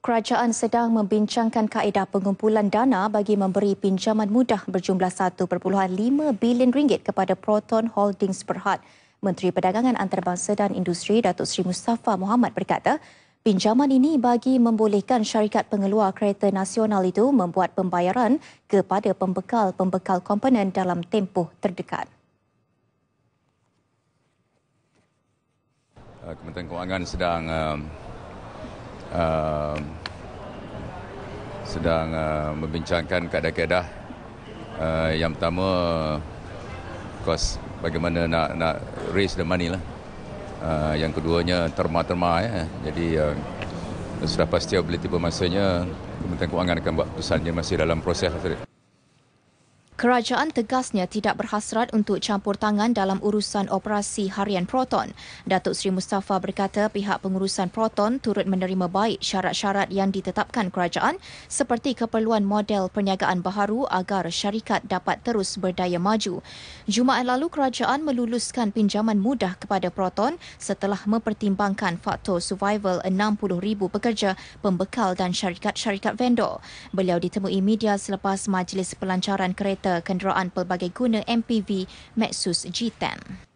Kerajaan sedang membincangkan kaedah pengumpulan dana bagi memberi pinjaman mudah berjumlah 1.5 bilion ringgit kepada Proton Holdings Berhad. Menteri Perdagangan Antarabangsa dan Industri Datuk Seri Mustafa Muhammad berkata, pinjaman ini bagi membolehkan syarikat pengeluar kereta nasional itu membuat pembayaran kepada pembekal-pembekal komponen dalam tempoh terdekat. Uh, Kementerian Kewangan sedang um, Um, sedang uh, membincangkan kaedah-kaedah uh, yang pertama kos bagaimana nak nak raise the money lah. Uh, yang keduanya terma-terma ya. Jadi uh, sudah pasti ability bermasanya Kementerian Kewangan akan buat keputusan dia masih dalam proses. Kerajaan tegasnya tidak berhasrat untuk campur tangan dalam urusan operasi harian Proton. Datuk Seri Mustafa berkata pihak pengurusan Proton turut menerima baik syarat-syarat yang ditetapkan kerajaan seperti keperluan model perniagaan baharu agar syarikat dapat terus berdaya maju. Jumaat lalu kerajaan meluluskan pinjaman mudah kepada Proton setelah mempertimbangkan faktor survival 60,000 pekerja, pembekal dan syarikat-syarikat vendor. Beliau ditemui media selepas majlis pelancaran kereta kenderaan pelbagai guna MPV Maxus G10.